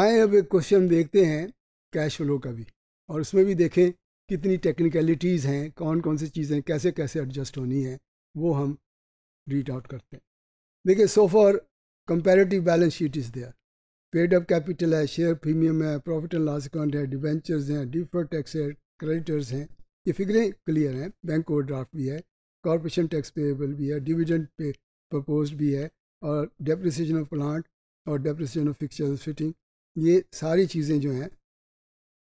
आए अब एक क्वेश्चन देखते हैं कैश फ्लो का भी और उसमें भी देखें कितनी टेक्निकलिटीज़ हैं कौन कौन सी चीज़ें कैसे कैसे एडजस्ट होनी है वो हम रीड आउट करते हैं देखिए so for comparative balance sheet is there paid up capital है शेयर प्रीमियम है प्रॉफिट एंड लॉस अकाउंट है डिवेंचर्स हैं डिफर टैक्स है क्रेडिटर्स हैं ये फिगरें क्लियर हैं बैंक ओवर ड्राफ्ट भी है कॉरपोरेशन टैक्स पेएबल भी है डिविडेंड पे प्रपोज भी है और डेप्रिसिएशन ऑफ प्लांट और डेप्रिसिएशन ऑफ फिक्चर फिटिंग ये सारी चीज़ें जो हैं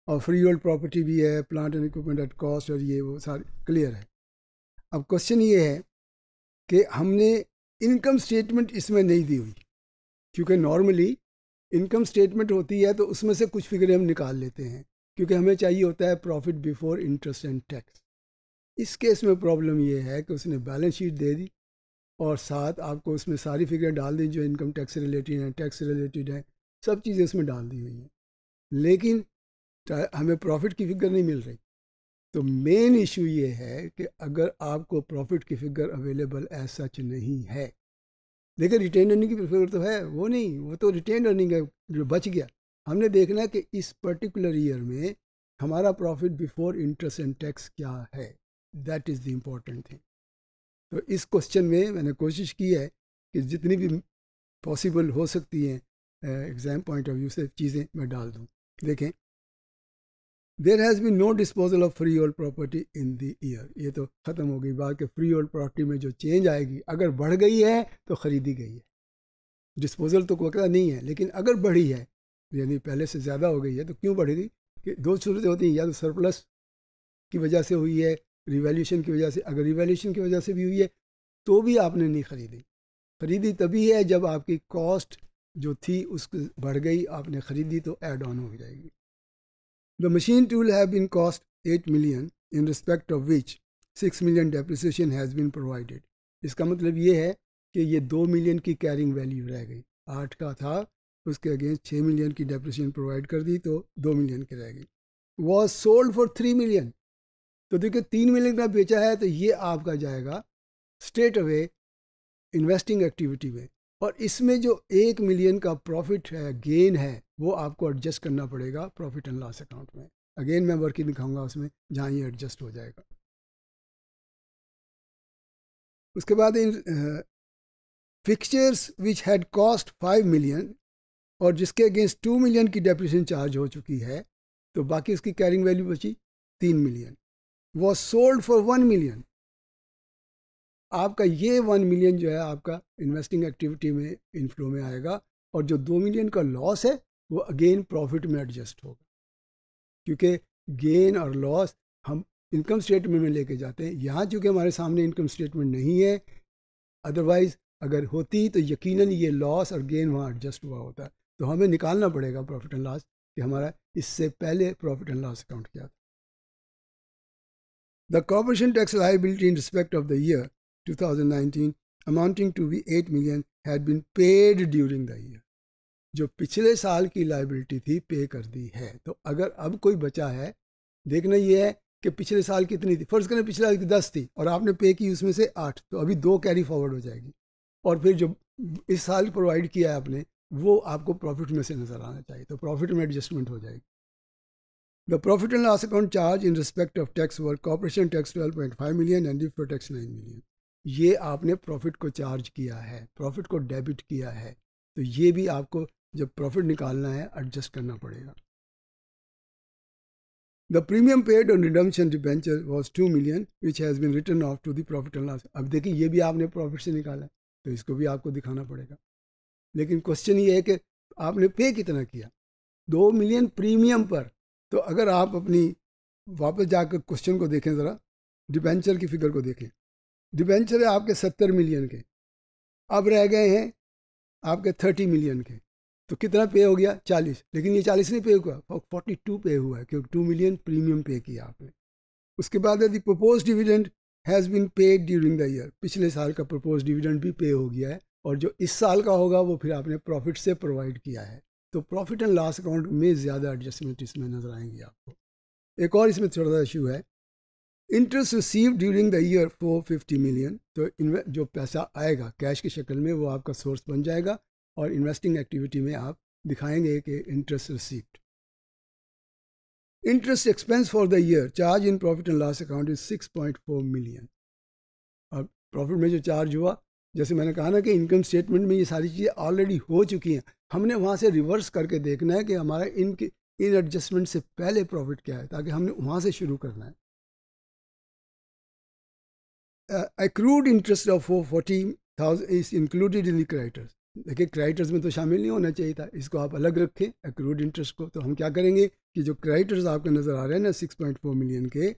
और फ्री होल्ड प्रॉपर्टी भी है plant and equipment at cost और ये वो सारे क्लियर है अब क्वेश्चन ये है कि हमने इनकम स्टेटमेंट इसमें नहीं दी हुई क्योंकि नॉर्मली इनकम स्टेटमेंट होती है तो उसमें से कुछ फिगरें हम निकाल लेते हैं क्योंकि हमें चाहिए होता है profit before interest and tax इस केस में प्रॉब्लम ये है कि उसने बैलेंस शीट दे दी और साथ आपको उसमें सारी फिगरें डाल दी जो इनकम टैक्स रिलेटेड हैं टैक्स रिलेटेड हैं सब चीज़ें इसमें डाल दी हुई हैं लेकिन हमें प्रॉफिट की फिगर नहीं मिल रही तो मेन इशू ये है कि अगर आपको प्रॉफिट की फिगर अवेलेबल एज सच नहीं है लेकिन रिटेन अर्निंग की फिगर तो है वो नहीं वो तो रिटेन अर्निंग है जो बच गया हमने देखना कि इस पर्टिकुलर ईयर में हमारा profit before interest and tax क्या है that is the important thing तो इस क्वेश्चन में मैंने कोशिश की है कि जितनी भी पॉसिबल हो सकती हैं एग्ज़ाम पॉइंट ऑफ व्यू से चीज़ें मैं डाल दूँ देखें there has been no disposal of freehold property in the year ये तो ख़त्म हो गई बात कि फ्री ओल्ड प्रॉपर्टी में जो चेंज आएगी अगर बढ़ गई है तो ख़रीदी गई है डिस्पोजल तो कोई नहीं है लेकिन अगर बढ़ी है यानी पहले से ज़्यादा हो गई है तो क्यों थी कि दो सूरतें होती हैं या तो सरप्लस की वजह से हुई है रिवेल्यूशन की वजह से अगर रिवेल्यूशन की वजह से भी हुई है तो भी आपने नहीं ख़रीदी खरीदी तभी है जब आपकी कॉस्ट जो थी उस बढ़ गई आपने ख़रीदी तो एड ऑन हो जाएगी the machine tool have been cost eight million in respect of which six million depreciation has been provided इसका मतलब ये है कि ये दो मिलियन की कैरिंग वैल्यू रह गई आठ का था उसके अगेंस्ट छः मिलियन की डेप्रिसिएशन प्रोवाइड कर दी तो दो मिलियन की रह गई was sold for three million तो देखिए तीन मिलियन का बेचा है तो ये आपका जाएगा स्टेट अवे इन्वेस्टिंग एक्टिविटी में और इसमें जो एक मिलियन का प्रॉफिट है गेन है वो आपको एडजस्ट करना पड़ेगा प्रॉफिट एंड लॉस अकाउंट में अगेन मैं वर्किंग दिखाऊंगा उसमें जहाँ ये एडजस्ट हो जाएगा उसके बाद in fixtures which had cost five million और जिसके अगेंस्ट टू मिलियन की डेप्रेशन चार्ज हो चुकी है तो बाकी उसकी कैरिंग वैल्यू बची तीन million was sold for one million आपका ये वन मिलियन जो है आपका इन्वेस्टिंग एक्टिविटी में इनफ्लो में आएगा और जो दो मिलियन का लॉस है वो अगेन प्रॉफिट में एडजस्ट होगा क्योंकि गेन और लॉस हम इनकम स्टेटमेंट में लेके जाते हैं यहाँ चूँकि हमारे सामने इनकम स्टेटमेंट नहीं है अदरवाइज अगर होती तो यकीनन ये लॉस और गेन वहाँ एडजस्ट हुआ होता तो हमें निकालना पड़ेगा प्रॉफिट एंड लॉस कि हमारा इससे पहले प्रॉफिट एंड लॉस अकाउंट क्या था the corporation tax liability in respect of the year 2019 amounting to be eight million had been paid during the year जो पिछले साल की लाइबिलिटी थी पे कर दी है तो अगर अब कोई बचा है देखना ये है कि पिछले साल कितनी थी फर्ज करें पिछले साल की दस थी और आपने पे की उसमें से आठ तो अभी दो कैरी फॉरवर्ड हो जाएगी और फिर जो इस साल प्रोवाइड किया है आपने वो आपको प्रॉफिट में से नजर आना चाहिए तो प्रॉफिट में एडजस्टमेंट हो जाएगी the profit and loss account charge in respect of tax work corporation tax point five million and defer tax nine million ये आपने प्रॉफिट को चार्ज किया है प्रॉफिट को डेबिट किया है तो ये भी आपको जब प्रॉफिट निकालना है एडजस्ट करना पड़ेगा the premium paid on redemption debenture was two million which has been written off to the profit and loss अब देखिए ये भी आपने प्रॉफिट से निकाला है तो इसको भी आपको दिखाना पड़ेगा लेकिन क्वेश्चन ये है कि आपने पे कितना किया दो मिलियन प्रीमियम पर तो अगर आप अपनी वापस जाकर क्वेश्चन को देखें ज़रा डिबेंचर की फिगर को देखें डिबेंचर है आपके सत्तर मिलियन के अब रह गए हैं आपके थर्टी मिलियन के तो कितना पे हो गया चालीस लेकिन ये चालीस नहीं पे हुआ फोर्टी टू पे हुआ है क्योंकि टू मिलियन प्रीमियम पे किया आपने उसके बाद यदि propose dividend has been paid during the year पिछले साल का प्रपोज डिविडेंड भी पे हो गया है और जो इस साल का होगा वो फिर आपने प्रॉफिट से प्रोवाइड किया है तो प्रॉफिट एंड लॉस अकाउंट में ज़्यादा एडजस्टमेंट इसमें नजर आएंगी आपको एक और इसमें थोड़ा सा इशू है interest receive during the year four fifty million तो जो पैसा आएगा कैश की शक्ल में वो आपका सोर्स बन जाएगा और इन्वेस्टिंग एक्टिविटी में आप दिखाएंगे कि interest received interest expense for the year charge in profit and loss account is six point four million और प्रॉफिट में जो चार्ज हुआ जैसे मैंने कहा ना कि इनकम स्टेटमेंट में ये सारी चीज़ें ऑलरेडी हो चुकी हैं हमने वहाँ से रिवर्स करके देखना है कि हमारा इनके इन एडजस्टमेंट से पहले प्रॉफिट क्या है ताकि हमने वहाँ से शुरू करना है uh, accrued interest ऑफ वो forty thousand is included in द्राइटर्स देखिए क्राइटर्स में तो शामिल नहीं होना चाहिए था इसको आप अलग रखें एक्रूड इंटरेस्ट को तो हम क्या करेंगे कि जो क्राइटर्स आपको नज़र आ रहे हैं ना सिक्स पॉइंट फोर मिलियन के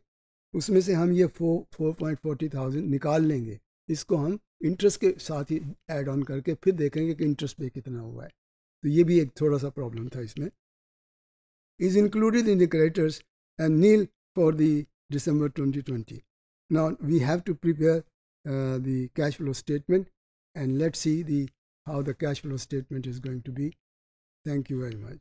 उसमें से हम ये फो फोर पॉइंट फोर्टी थाउजेंड निकाल लेंगे इसको हम इंटरेस्ट के साथ ही एड ऑन करके फिर देखेंगे कि इंटरेस्ट पे कितना हुआ है तो ये भी एक थोड़ा सा प्रॉब्लम था इसमें is included in the creditors and nil for the December twenty twenty Now we have to prepare uh, the cash flow statement and let's see the how the cash flow statement is going to be. Thank you very much.